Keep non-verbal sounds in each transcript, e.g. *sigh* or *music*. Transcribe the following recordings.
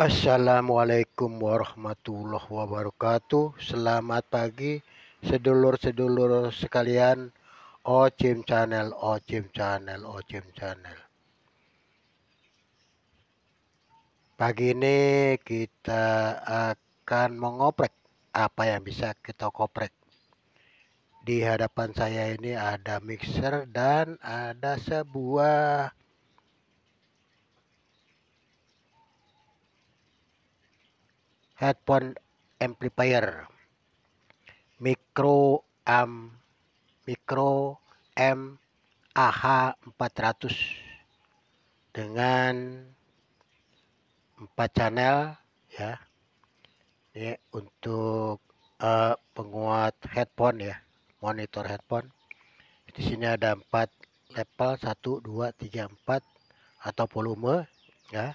Assalamualaikum warahmatullahi wabarakatuh Selamat pagi sedulur-sedulur sekalian Ocim Channel, Ocim Channel, Ocim Channel Pagi ini kita akan mengoprek apa yang bisa kita koprek Di hadapan saya ini ada mixer dan ada sebuah headphone amplifier micro am micro M AH 400 dengan 4 channel ya ini untuk uh, penguat headphone ya monitor headphone di sini ada empat level 1 2 3 4 atau volume ya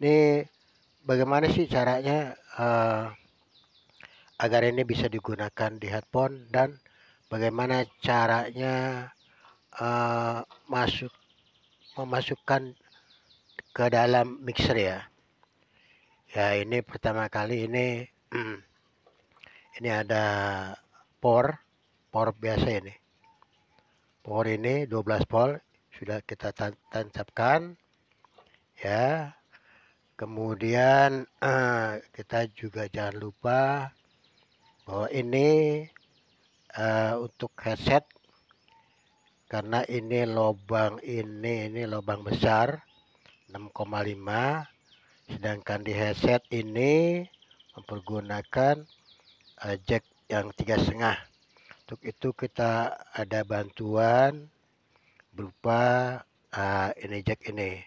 ini bagaimana sih caranya uh, agar ini bisa digunakan di headphone dan bagaimana caranya uh, masuk memasukkan ke dalam mixer ya ya ini pertama kali ini *clears throat* ini ada por por biasa ini por ini 12 volt sudah kita tancapkan ya kemudian eh, kita juga jangan lupa bahwa ini eh, untuk headset karena ini lubang ini ini lubang besar 6,5 sedangkan di headset ini mempergunakan eh, jack yang tiga setengah untuk itu kita ada bantuan berupa uh, ini jack ini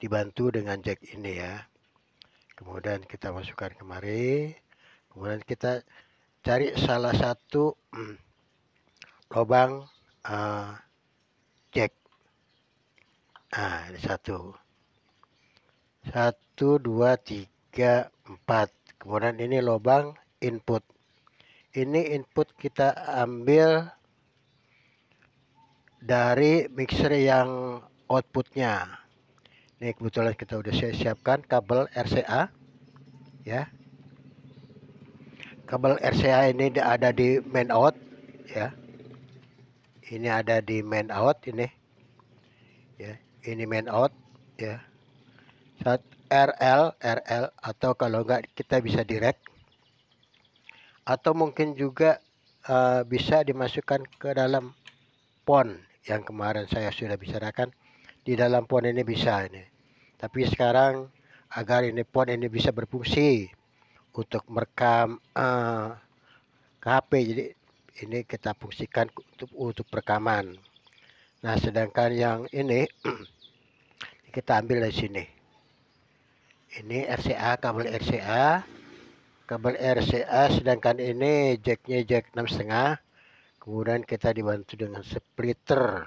dibantu dengan jack ini ya kemudian kita masukkan kemari kemudian kita cari salah satu hmm, lubang uh, jack ah ini satu satu dua tiga empat kemudian ini lubang input ini input kita ambil dari mixer yang outputnya ini kebetulan kita udah siapkan kabel RCA ya kabel RCA ini ada di main out ya ini ada di main out ini ya ini main out ya saat RL RL atau kalau enggak kita bisa direct atau mungkin juga uh, bisa dimasukkan ke dalam pon yang kemarin saya sudah bicarakan di dalam pon ini bisa ini. Tapi sekarang agar ini pon ini bisa berfungsi untuk merekam uh, ke HP. Jadi ini kita fungsikan untuk untuk perekaman. Nah, sedangkan yang ini *clears throat* kita ambil dari sini. Ini RCA, kabel RCA, kabel RCA. Sedangkan ini jacknya jack enam Kemudian kita dibantu dengan splitter,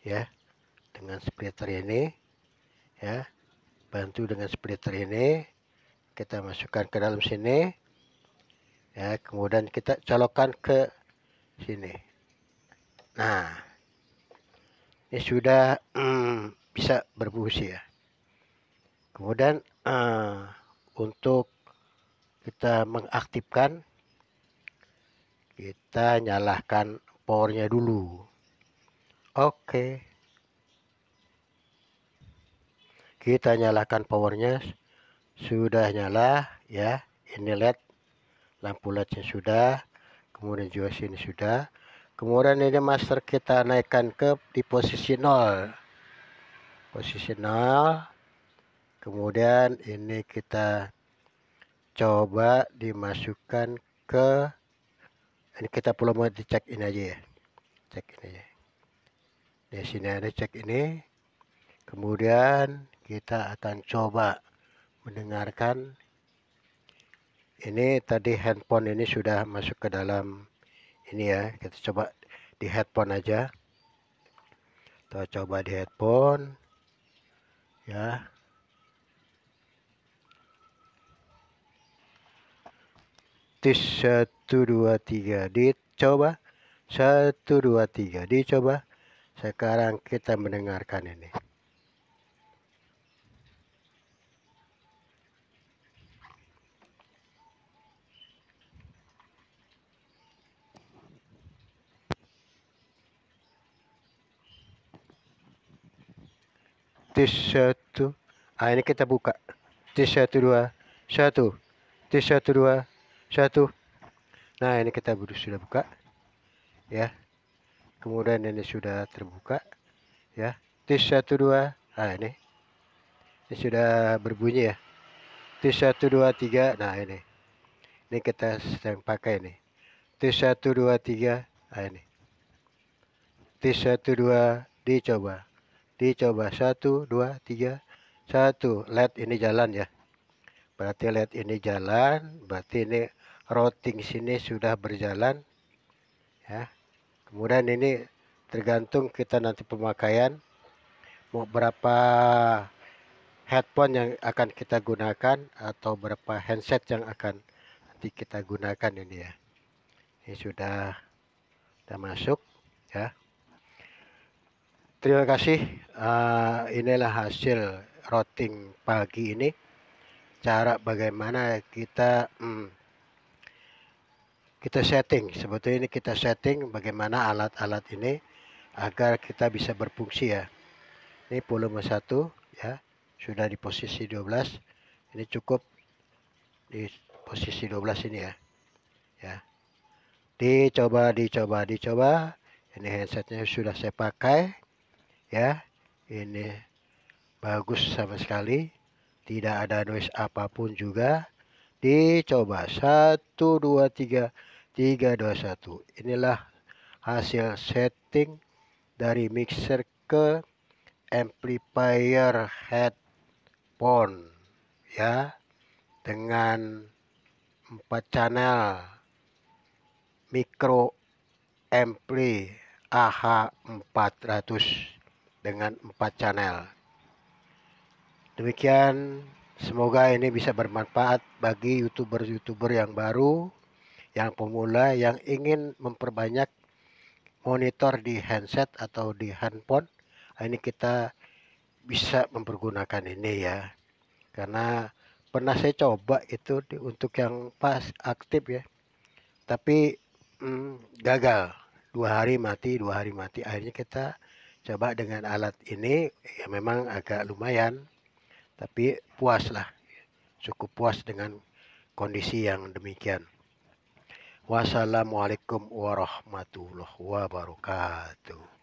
ya dengan splitter ini ya bantu dengan splitter ini kita masukkan ke dalam sini ya kemudian kita colokkan ke sini nah ini sudah hmm, bisa berfungsi ya kemudian uh, untuk kita mengaktifkan kita nyalakan powernya dulu oke okay. kita nyalakan powernya sudah nyala ya ini led lampu lednya sudah kemudian juga sini sudah kemudian ini master kita naikkan ke di posisi nol posisi nol kemudian ini kita coba dimasukkan ke ini kita perlu mau dicek ini aja ya cek ini aja di sini ada cek ini kemudian kita akan coba mendengarkan ini tadi handphone ini sudah masuk ke dalam ini ya kita coba di headphone aja kita coba di headphone ya tis 1 2 3 dicoba 1 2 3 dicoba sekarang kita mendengarkan ini tis satu ah ini kita buka tis satu dua satu tis satu dua satu nah ini kita sudah buka ya kemudian ini sudah terbuka ya tis satu dua ah ini ini sudah berbunyi ya tis satu dua tiga nah ini ini kita sedang pakai nih tis satu dua tiga ah ini tis satu dua dicoba dicoba satu dua tiga satu led ini jalan ya berarti led ini jalan berarti ini routing sini sudah berjalan ya kemudian ini tergantung kita nanti pemakaian mau berapa headphone yang akan kita gunakan atau berapa handset yang akan nanti kita gunakan ini ya ini sudah sudah masuk ya Terima kasih. Uh, inilah hasil routing pagi ini. Cara bagaimana kita hmm, kita setting. Sebetulnya ini kita setting bagaimana alat-alat ini agar kita bisa berfungsi ya. Ini volume satu ya. Sudah di posisi 12. Ini cukup di posisi 12 ini ya. Ya. Dicoba dicoba dicoba. Ini handsetnya sudah saya pakai ya ini bagus sama sekali tidak ada noise apapun juga dicoba satu dua tiga tiga dua satu inilah hasil setting dari mixer ke amplifier headphone ya dengan empat channel micro ampli AH400 dengan 4 channel. Demikian, semoga ini bisa bermanfaat bagi YouTuber-YouTuber yang baru, yang pemula, yang ingin memperbanyak monitor di handset atau di handphone. Ini kita bisa mempergunakan ini ya. Karena pernah saya coba itu di, untuk yang pas aktif ya. Tapi hmm, gagal. Dua hari mati, dua hari mati. Akhirnya kita coba dengan alat ini ya memang agak lumayan tapi puas lah cukup puas dengan kondisi yang demikian wassalamualaikum warahmatullahi wabarakatuh